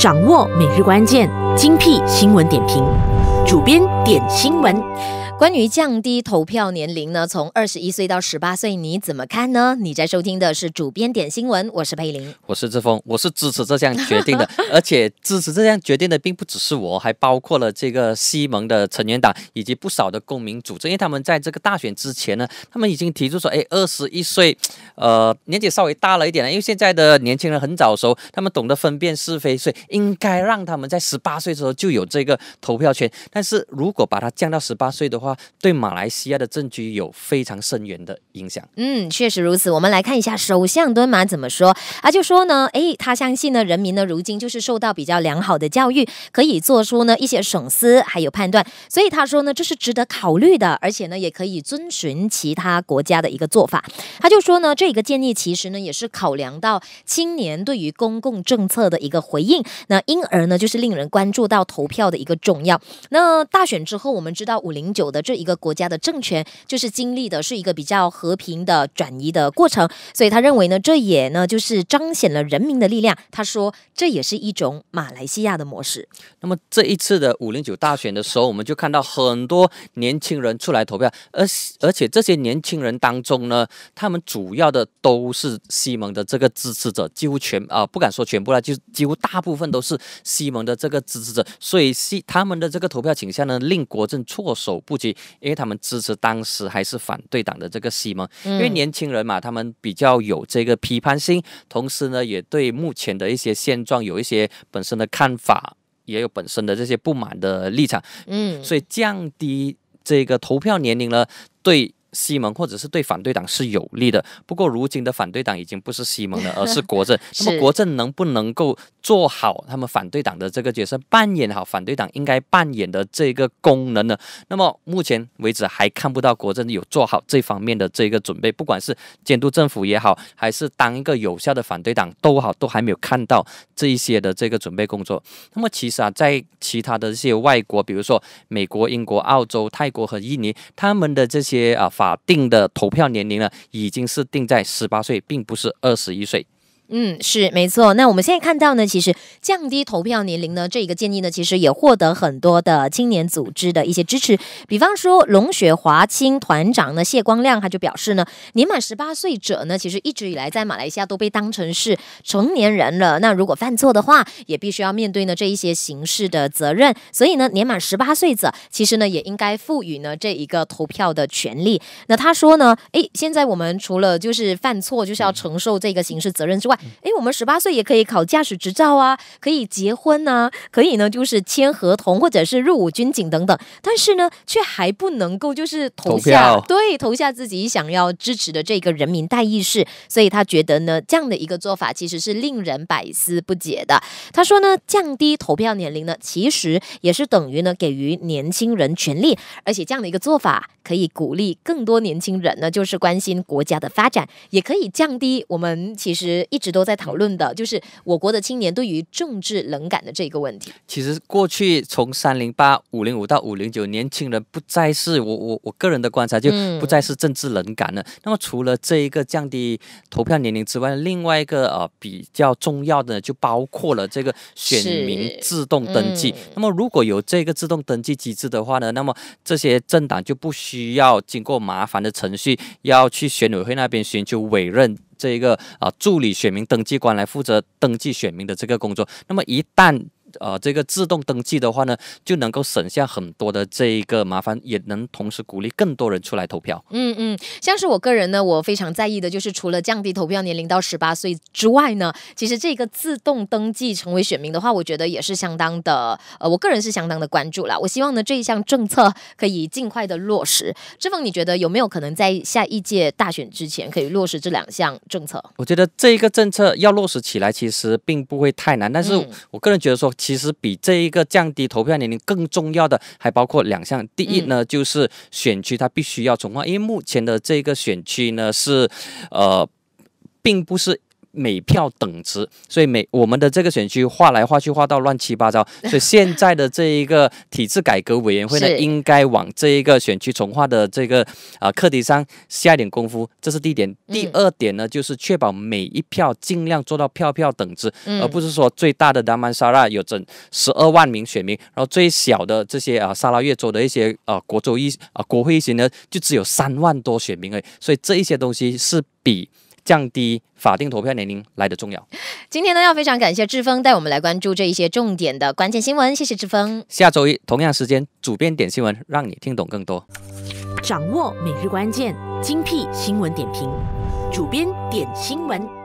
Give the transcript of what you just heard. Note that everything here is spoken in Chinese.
掌握每日关键精辟新闻点评，主编点新闻。关于降低投票年龄呢，从二十一岁到十八岁，你怎么看呢？你在收听的是主编点新闻，我是佩林，我是志峰，我是支持这项决定的，而且支持这项决定的并不只是我，还包括了这个西蒙的成员党以及不少的公民组织，因为他们在这个大选之前呢，他们已经提出说，哎，二十一岁，呃，年纪稍微大了一点，了，因为现在的年轻人很早熟，他们懂得分辨是非，所以应该让他们在十八岁的时候就有这个投票权。但是如果把它降到十八岁的话，对马来西亚的政局有非常深远的影响。嗯，确实如此。我们来看一下首相敦马怎么说啊，就说呢，哎，他相信呢，人民呢如今就是受到比较良好的教育，可以做出呢一些省思还有判断。所以他说呢，这是值得考虑的，而且呢也可以遵循其他国家的一个做法。他就说呢，这个建议其实呢也是考量到青年对于公共政策的一个回应，那因而呢就是令人关注到投票的一个重要。那大选之后，我们知道五零九的。这一个国家的政权就是经历的是一个比较和平的转移的过程，所以他认为呢，这也呢就是彰显了人民的力量。他说，这也是一种马来西亚的模式。那么这一次的五零九大选的时候，我们就看到很多年轻人出来投票，而而且这些年轻人当中呢，他们主要的都是西蒙的这个支持者，几乎全啊不敢说全部啦，就几乎大部分都是西蒙的这个支持者，所以西他们的这个投票倾向呢，令国政措手不及。因为他们支持当时还是反对党的这个西蒙，因为年轻人嘛，他们比较有这个批判性，同时呢，也对目前的一些现状有一些本身的看法，也有本身的这些不满的立场。嗯，所以降低这个投票年龄呢，对。西蒙或者是对反对党是有利的。不过如今的反对党已经不是西蒙了，而是国政。那么国政能不能够做好他们反对党的这个角色，扮演好反对党应该扮演的这个功能呢？那么目前为止还看不到国政有做好这方面的这个准备，不管是监督政府也好，还是当一个有效的反对党都好，都还没有看到这一些的这个准备工作。那么其实啊，在其他的这些外国，比如说美国、英国、澳洲、泰国和印尼，他们的这些啊。法定的投票年龄呢，已经是定在十八岁，并不是二十一岁。嗯，是没错。那我们现在看到呢，其实降低投票年龄呢，这一个建议呢，其实也获得很多的青年组织的一些支持。比方说，龙雪华青团长呢，谢光亮他就表示呢，年满十八岁者呢，其实一直以来在马来西亚都被当成是成年人了。那如果犯错的话，也必须要面对呢这一些刑事的责任。所以呢，年满十八岁者，其实呢也应该赋予呢这一个投票的权利。那他说呢，诶，现在我们除了就是犯错就是要承受这个刑事责任之外，哎，我们十八岁也可以考驾驶执照啊，可以结婚呐，可以呢，就是签合同或者是入伍军警等等。但是呢，却还不能够就是投下对，投下自己想要支持的这个人民代议事。所以他觉得呢，这样的一个做法其实是令人百思不解的。他说呢，降低投票年龄呢，其实也是等于呢给予年轻人权利，而且这样的一个做法可以鼓励更多年轻人呢，就是关心国家的发展，也可以降低我们其实一直。都在讨论的就是我国的青年对于政治冷感的这个问题。其实过去从三零八五零五到五零九，年轻人不再是我我我个人的观察就不再是政治冷感了。那么除了这一个降低投票年龄之外，另外一个呃比较重要的就包括了这个选民自动登记。那么如果有这个自动登记机制的话呢，那么这些政党就不需要经过麻烦的程序要去选委会那边寻求委任。这一个啊，助理选民登记官来负责登记选民的这个工作。那么一旦呃，这个自动登记的话呢，就能够省下很多的这一个麻烦，也能同时鼓励更多人出来投票。嗯嗯，像是我个人呢，我非常在意的就是，除了降低投票年龄到十八岁之外呢，其实这个自动登记成为选民的话，我觉得也是相当的，呃，我个人是相当的关注了。我希望呢，这一项政策可以尽快的落实。志峰，你觉得有没有可能在下一届大选之前可以落实这两项政策？我觉得这一个政策要落实起来其实并不会太难，但是我个人觉得说。其实比这一个降低投票年龄更重要的，还包括两项。第一呢，就是选区它必须要重划，因为目前的这个选区呢是，呃，并不是。每票等值，所以每我们的这个选区划来划去划到乱七八糟，所以现在的这一个体制改革委员会呢，应该往这一个选区重划的这个啊课题上下一点功夫，这是第一点。第二点呢，就是确保每一票尽量做到票票等值，而不是说最大的达曼沙拉有整十二万名选民，然后最小的这些啊沙拉越州的一些啊国州一啊国会一席呢就只有三万多选民而已，所以这一些东西是比。降低法定投票年龄来的重要。今天呢，要非常感谢志峰带我们来关注这一些重点的关键新闻，谢谢志峰。下周一同样时间，主编点新闻，让你听懂更多，掌握每日关键精辟新闻点评，主编点新闻。